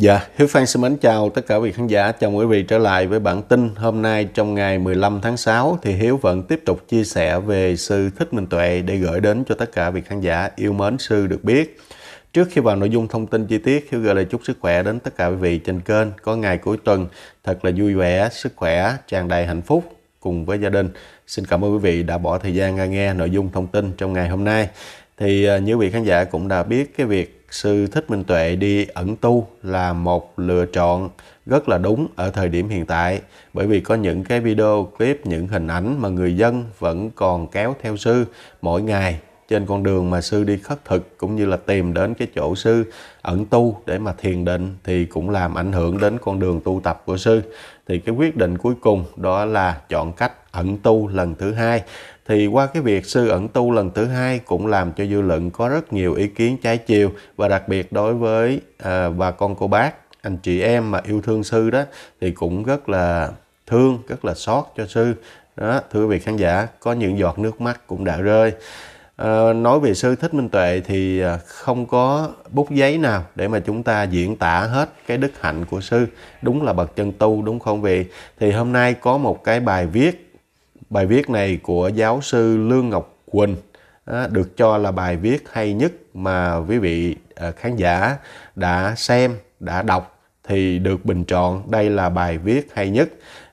Dạ, Hiếu Phan xin mến chào tất cả quý vị khán giả. Chào quý vị trở lại với bản tin hôm nay trong ngày 15 tháng 6 thì Hiếu vẫn tiếp tục chia sẻ về sư Thích Minh Tuệ để gửi đến cho tất cả quý vị khán giả yêu mến sư được biết. Trước khi vào nội dung thông tin chi tiết, Hiếu gửi lời chúc sức khỏe đến tất cả quý vị trên kênh. Có ngày cuối tuần thật là vui vẻ, sức khỏe, tràn đầy hạnh phúc cùng với gia đình. Xin cảm ơn quý vị đã bỏ thời gian ra nghe nội dung thông tin trong ngày hôm nay. Thì à, như vị khán giả cũng đã biết cái việc sư Thích Minh Tuệ đi ẩn tu là một lựa chọn rất là đúng ở thời điểm hiện tại bởi vì có những cái video clip những hình ảnh mà người dân vẫn còn kéo theo sư mỗi ngày trên con đường mà sư đi khất thực cũng như là tìm đến cái chỗ sư ẩn tu để mà thiền định thì cũng làm ảnh hưởng đến con đường tu tập của sư thì cái quyết định cuối cùng đó là chọn cách ẩn tu lần thứ hai thì qua cái việc sư ẩn tu lần thứ hai cũng làm cho dư luận có rất nhiều ý kiến trái chiều và đặc biệt đối với à, bà con cô bác anh chị em mà yêu thương sư đó thì cũng rất là thương rất là xót cho sư đó thưa vị khán giả có những giọt nước mắt cũng đã rơi à, nói về sư thích minh tuệ thì à, không có bút giấy nào để mà chúng ta diễn tả hết cái đức hạnh của sư đúng là bậc chân tu đúng không vị thì hôm nay có một cái bài viết Bài viết này của giáo sư Lương Ngọc Quỳnh được cho là bài viết hay nhất mà quý vị à, khán giả đã xem, đã đọc thì được bình chọn đây là bài viết hay nhất.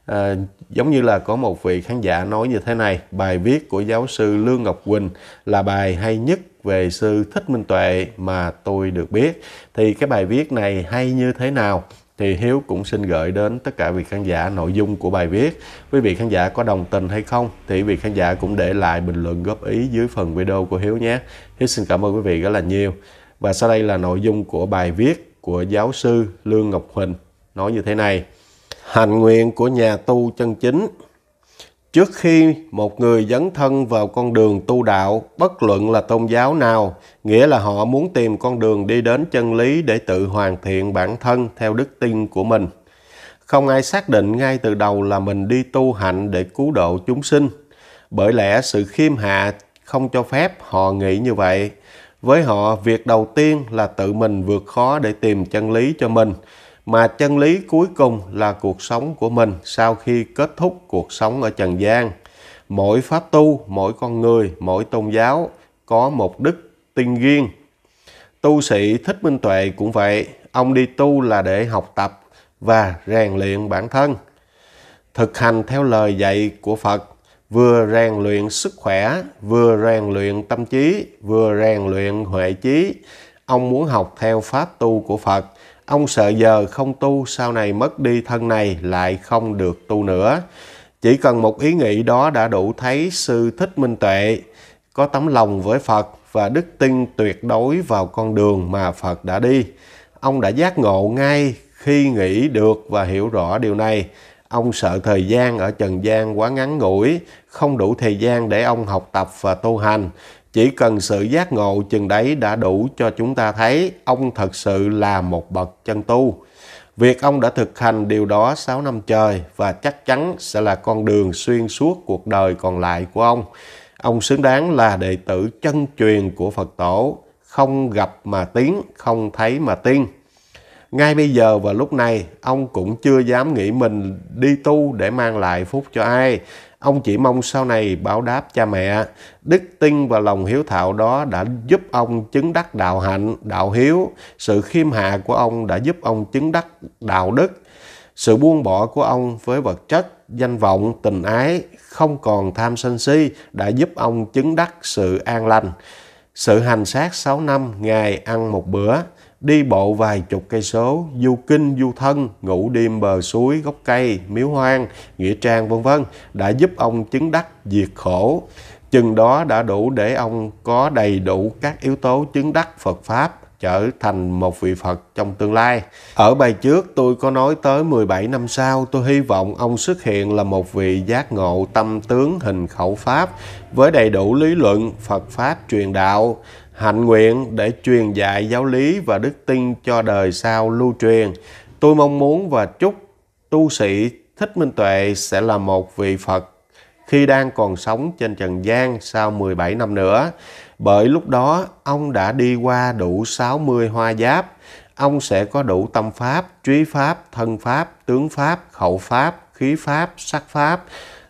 À, giống như là có một vị khán giả nói như thế này, bài viết của giáo sư Lương Ngọc Quỳnh là bài hay nhất về sư Thích Minh Tuệ mà tôi được biết. Thì cái bài viết này hay như thế nào? thì Hiếu cũng xin gửi đến tất cả vị khán giả nội dung của bài viết. Quý vị khán giả có đồng tình hay không thì vị khán giả cũng để lại bình luận góp ý dưới phần video của Hiếu nhé. Hiếu xin cảm ơn quý vị rất là nhiều. Và sau đây là nội dung của bài viết của giáo sư Lương Ngọc Huỳnh nói như thế này. Hành nguyện của nhà tu chân chính Trước khi một người dấn thân vào con đường tu đạo, bất luận là tôn giáo nào, nghĩa là họ muốn tìm con đường đi đến chân lý để tự hoàn thiện bản thân theo đức tin của mình. Không ai xác định ngay từ đầu là mình đi tu hạnh để cứu độ chúng sinh. Bởi lẽ sự khiêm hạ không cho phép họ nghĩ như vậy. Với họ, việc đầu tiên là tự mình vượt khó để tìm chân lý cho mình – mà chân lý cuối cùng là cuộc sống của mình sau khi kết thúc cuộc sống ở trần gian. Mỗi pháp tu, mỗi con người, mỗi tôn giáo có một đức tinh riêng. Tu sĩ Thích Minh Tuệ cũng vậy, ông đi tu là để học tập và rèn luyện bản thân. Thực hành theo lời dạy của Phật, vừa rèn luyện sức khỏe, vừa rèn luyện tâm trí, vừa rèn luyện huệ trí. Ông muốn học theo pháp tu của Phật Ông sợ giờ không tu sau này mất đi thân này lại không được tu nữa. Chỉ cần một ý nghĩ đó đã đủ thấy sư thích minh tuệ, có tấm lòng với Phật và đức tin tuyệt đối vào con đường mà Phật đã đi. Ông đã giác ngộ ngay khi nghĩ được và hiểu rõ điều này. Ông sợ thời gian ở Trần gian quá ngắn ngủi, không đủ thời gian để ông học tập và tu hành. Chỉ cần sự giác ngộ chừng đấy đã đủ cho chúng ta thấy ông thật sự là một bậc chân tu. Việc ông đã thực hành điều đó 6 năm trời và chắc chắn sẽ là con đường xuyên suốt cuộc đời còn lại của ông. Ông xứng đáng là đệ tử chân truyền của Phật Tổ, không gặp mà tiếng, không thấy mà tin. Ngay bây giờ và lúc này, ông cũng chưa dám nghĩ mình đi tu để mang lại phúc cho ai. Ông chỉ mong sau này báo đáp cha mẹ. Đức tin và lòng hiếu thảo đó đã giúp ông chứng đắc đạo hạnh, đạo hiếu. Sự khiêm hạ của ông đã giúp ông chứng đắc đạo đức. Sự buông bỏ của ông với vật chất, danh vọng, tình ái, không còn tham sân si đã giúp ông chứng đắc sự an lành. Sự hành sát 6 năm, ngày ăn một bữa, đi bộ vài chục cây số, du kinh, du thân, ngủ đêm bờ suối, gốc cây, miếu hoang, nghĩa trang vân vân đã giúp ông chứng đắc diệt khổ. Chừng đó đã đủ để ông có đầy đủ các yếu tố chứng đắc Phật Pháp trở thành một vị Phật trong tương lai. Ở bài trước tôi có nói tới 17 năm sau, tôi hy vọng ông xuất hiện là một vị giác ngộ tâm tướng hình khẩu Pháp với đầy đủ lý luận Phật Pháp truyền đạo hạnh nguyện để truyền dạy giáo lý và đức tin cho đời sau lưu truyền. Tôi mong muốn và chúc tu sĩ Thích Minh Tuệ sẽ là một vị Phật khi đang còn sống trên trần gian sau 17 năm nữa. Bởi lúc đó, ông đã đi qua đủ 60 hoa giáp, ông sẽ có đủ tâm pháp, trí pháp, thân pháp, tướng pháp, khẩu pháp, khí pháp, sắc pháp,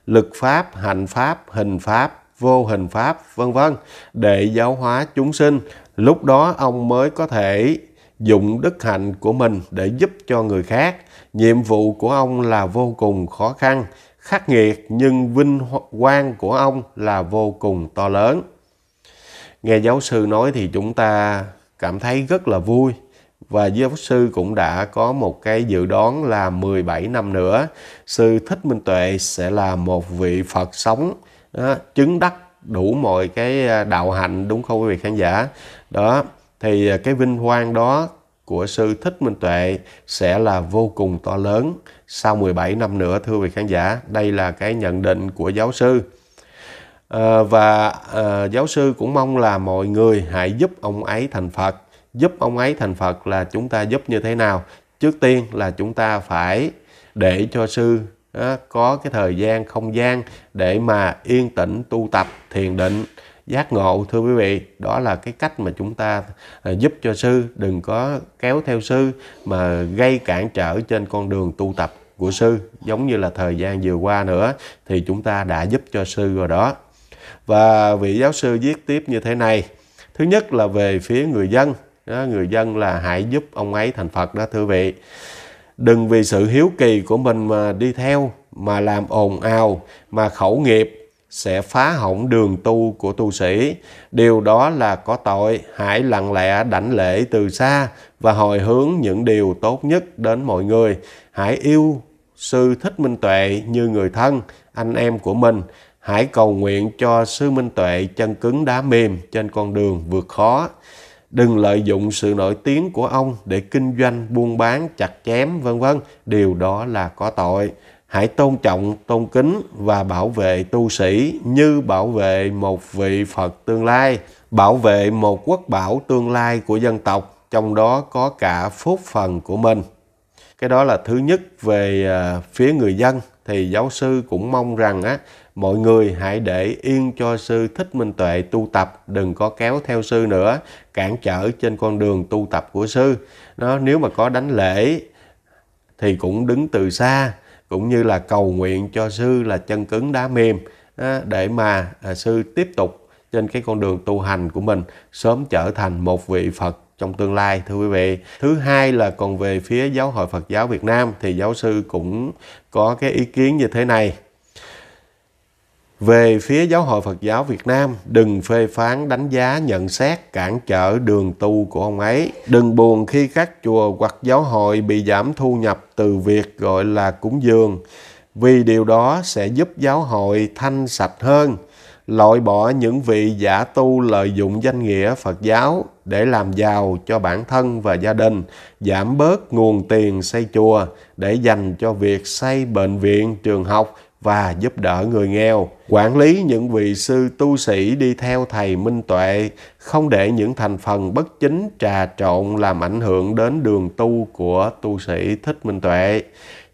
lực pháp, hành pháp, hình pháp, vô hình pháp vân vân để giáo hóa chúng sinh lúc đó ông mới có thể dụng đức hạnh của mình để giúp cho người khác nhiệm vụ của ông là vô cùng khó khăn khắc nghiệt nhưng vinh quang của ông là vô cùng to lớn nghe giáo sư nói thì chúng ta cảm thấy rất là vui và giáo sư cũng đã có một cái dự đoán là 17 năm nữa sư thích minh tuệ sẽ là một vị phật sống đó, chứng đắc đủ mọi cái à, đạo hạnh đúng không quý vị khán giả đó thì à, cái vinh quang đó của sư Thích Minh Tuệ sẽ là vô cùng to lớn sau 17 năm nữa thưa vị khán giả. Đây là cái nhận định của giáo sư. À, và à, giáo sư cũng mong là mọi người hãy giúp ông ấy thành Phật. Giúp ông ấy thành Phật là chúng ta giúp như thế nào? Trước tiên là chúng ta phải để cho sư có cái thời gian không gian để mà yên tĩnh tu tập thiền định giác ngộ thưa quý vị đó là cái cách mà chúng ta à, giúp cho sư đừng có kéo theo sư mà gây cản trở trên con đường tu tập của sư giống như là thời gian vừa qua nữa thì chúng ta đã giúp cho sư rồi đó và vị giáo sư viết tiếp như thế này thứ nhất là về phía người dân đó, người dân là hãy giúp ông ấy thành phật đó thưa vị đừng vì sự hiếu kỳ của mình mà đi theo mà làm ồn ào mà khẩu nghiệp sẽ phá hỏng đường tu của tu sĩ. Điều đó là có tội, hãy lặng lẽ đảnh lễ từ xa và hồi hướng những điều tốt nhất đến mọi người. Hãy yêu sư Thích Minh Tuệ như người thân, anh em của mình. Hãy cầu nguyện cho sư Minh Tuệ chân cứng đá mềm trên con đường vượt khó đừng lợi dụng sự nổi tiếng của ông để kinh doanh, buôn bán, chặt chém vân vân, điều đó là có tội. Hãy tôn trọng, tôn kính và bảo vệ tu sĩ như bảo vệ một vị Phật tương lai, bảo vệ một quốc bảo tương lai của dân tộc, trong đó có cả phúc phần của mình. Cái đó là thứ nhất về à, phía người dân thì giáo sư cũng mong rằng á mọi người hãy để yên cho sư thích minh tuệ tu tập đừng có kéo theo sư nữa cản trở trên con đường tu tập của sư nó nếu mà có đánh lễ thì cũng đứng từ xa cũng như là cầu nguyện cho sư là chân cứng đá mềm để mà à, sư tiếp tục trên cái con đường tu hành của mình sớm trở thành một vị phật trong tương lai thưa quý vị thứ hai là còn về phía giáo hội phật giáo việt nam thì giáo sư cũng có cái ý kiến như thế này về phía giáo hội Phật giáo Việt Nam, đừng phê phán, đánh giá, nhận xét, cản trở đường tu của ông ấy. Đừng buồn khi các chùa hoặc giáo hội bị giảm thu nhập từ việc gọi là cúng dường, vì điều đó sẽ giúp giáo hội thanh sạch hơn, loại bỏ những vị giả tu lợi dụng danh nghĩa Phật giáo để làm giàu cho bản thân và gia đình, giảm bớt nguồn tiền xây chùa để dành cho việc xây bệnh viện, trường học – và giúp đỡ người nghèo. Quản lý những vị sư tu sĩ đi theo thầy Minh Tuệ, không để những thành phần bất chính trà trộn làm ảnh hưởng đến đường tu của tu sĩ Thích Minh Tuệ.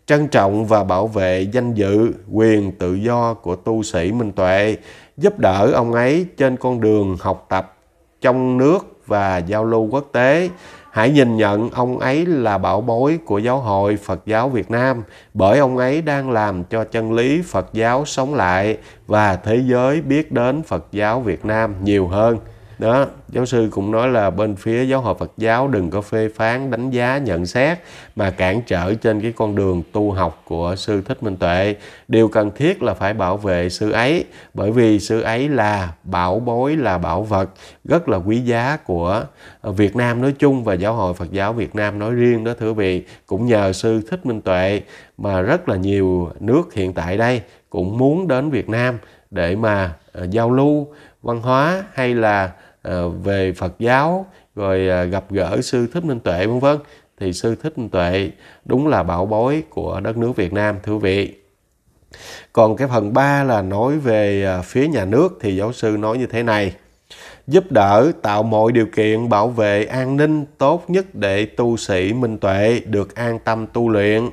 Trân trọng và bảo vệ danh dự, quyền tự do của tu sĩ Minh Tuệ, giúp đỡ ông ấy trên con đường học tập trong nước và giao lưu quốc tế Hãy nhìn nhận ông ấy là bảo bối của giáo hội Phật giáo Việt Nam bởi ông ấy đang làm cho chân lý Phật giáo sống lại và thế giới biết đến Phật giáo Việt Nam nhiều hơn đó giáo sư cũng nói là bên phía giáo hội Phật giáo đừng có phê phán đánh giá nhận xét mà cản trở trên cái con đường tu học của sư thích minh tuệ điều cần thiết là phải bảo vệ sư ấy bởi vì sư ấy là bảo bối là bảo vật rất là quý giá của Việt Nam nói chung và giáo hội Phật giáo Việt Nam nói riêng đó thưa vị cũng nhờ sư thích minh tuệ mà rất là nhiều nước hiện tại đây cũng muốn đến Việt Nam để mà ờ, giao lưu văn hóa hay là Ờ, về Phật giáo rồi ờ, gặp gỡ sư Thích Minh Tuệ vân vân thì sư Thích Minh Tuệ đúng là bảo bối của đất nước Việt Nam thưa vị. Còn cái phần 3 là nói về ờ, phía nhà nước thì giáo sư nói như thế này. Giúp đỡ tạo mọi điều kiện bảo vệ an ninh tốt nhất để tu sĩ minh tuệ được an tâm tu luyện,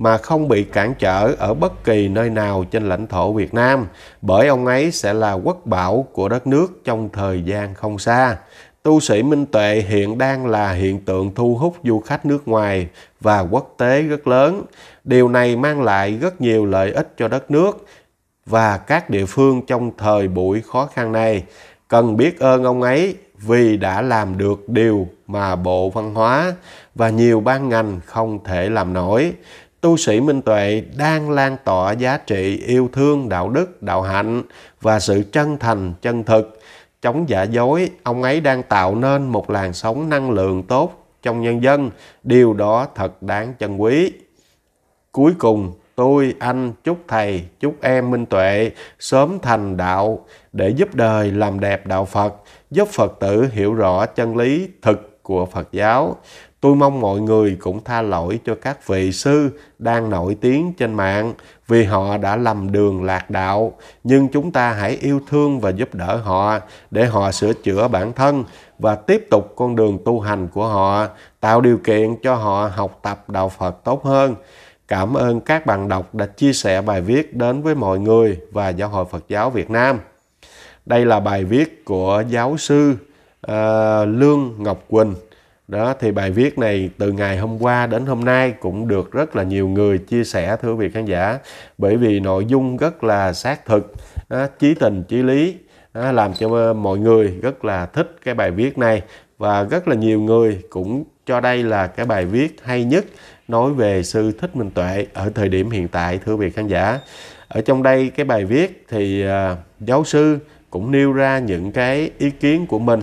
mà không bị cản trở ở bất kỳ nơi nào trên lãnh thổ Việt Nam, bởi ông ấy sẽ là quốc bảo của đất nước trong thời gian không xa. Tu sĩ Minh Tuệ hiện đang là hiện tượng thu hút du khách nước ngoài và quốc tế rất lớn. Điều này mang lại rất nhiều lợi ích cho đất nước và các địa phương trong thời buổi khó khăn này. Cần biết ơn ông ấy vì đã làm được điều mà Bộ Văn hóa và nhiều ban ngành không thể làm nổi tu sĩ minh tuệ đang lan tỏa giá trị yêu thương, đạo đức, đạo hạnh và sự chân thành, chân thực, chống giả dối. Ông ấy đang tạo nên một làn sóng năng lượng tốt trong nhân dân. Điều đó thật đáng trân quý. Cuối cùng, tôi, anh, chúc thầy, chúc em minh tuệ sớm thành đạo để giúp đời làm đẹp đạo Phật, giúp Phật tử hiểu rõ chân lý thực của Phật giáo. Tôi mong mọi người cũng tha lỗi cho các vị sư đang nổi tiếng trên mạng vì họ đã lầm đường lạc đạo. Nhưng chúng ta hãy yêu thương và giúp đỡ họ để họ sửa chữa bản thân và tiếp tục con đường tu hành của họ, tạo điều kiện cho họ học tập đạo Phật tốt hơn. Cảm ơn các bạn đọc đã chia sẻ bài viết đến với mọi người và Giáo hội Phật giáo Việt Nam. Đây là bài viết của giáo sư à, Lương Ngọc Quỳnh đó thì bài viết này từ ngày hôm qua đến hôm nay cũng được rất là nhiều người chia sẻ thưa vị khán giả bởi vì nội dung rất là xác thực đó, chí tình chí lý đó, làm cho ờ, mọi người rất là thích cái bài viết này và rất là nhiều người cũng cho đây là cái bài viết hay nhất nói về sư thích minh tuệ ở thời điểm hiện tại thưa vị khán giả ở trong đây cái bài viết thì uh, giáo sư cũng nêu ra những cái ý kiến của mình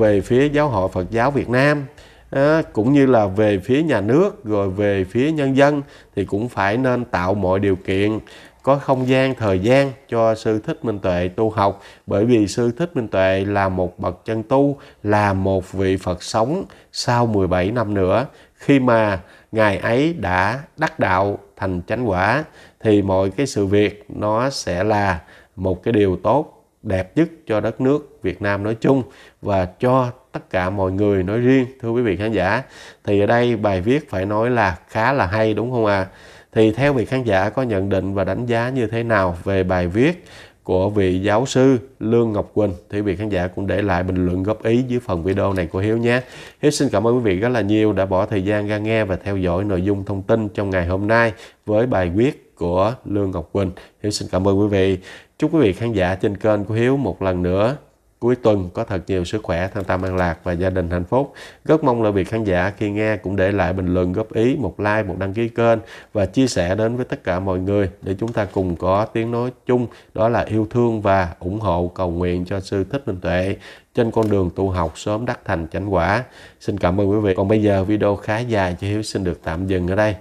về phía giáo hội Phật giáo Việt Nam à, cũng như là về phía nhà nước rồi về phía nhân dân thì cũng phải nên tạo mọi điều kiện có không gian thời gian cho sư thích minh tuệ tu học bởi vì sư thích minh tuệ là một bậc chân tu là một vị phật sống sau 17 năm nữa khi mà ngài ấy đã đắc đạo thành chánh quả thì mọi cái sự việc nó sẽ là một cái điều tốt đẹp nhất cho đất nước Việt Nam nói chung và cho tất cả mọi người nói riêng thưa quý vị khán giả thì ở đây bài viết phải nói là khá là hay đúng không ạ à? thì theo vị khán giả có nhận định và đánh giá như thế nào về bài viết của vị giáo sư Lương Ngọc Quỳnh thì vị khán giả cũng để lại bình luận góp ý dưới phần video này của Hiếu nhé. Hiếu xin cảm ơn quý vị rất là nhiều đã bỏ thời gian ra nghe và theo dõi nội dung thông tin trong ngày hôm nay với bài viết của Lương Ngọc Quỳnh. Hiếu xin cảm ơn quý vị. Chúc quý vị khán giả trên kênh của Hiếu một lần nữa cuối tuần có thật nhiều sức khỏe, thân tâm an lạc và gia đình hạnh phúc. Rất mong là việc khán giả khi nghe cũng để lại bình luận góp ý, một like, một đăng ký kênh và chia sẻ đến với tất cả mọi người để chúng ta cùng có tiếng nói chung đó là yêu thương và ủng hộ cầu nguyện cho sư Thích Minh Tuệ trên con đường tu học sớm đắc thành chánh quả. Xin cảm ơn quý vị. Còn bây giờ video khá dài cho Hiếu xin được tạm dừng ở đây.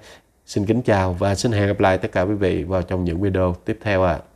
Xin kính chào và xin hẹn gặp lại tất cả quý vị vào trong những video tiếp theo ạ. À.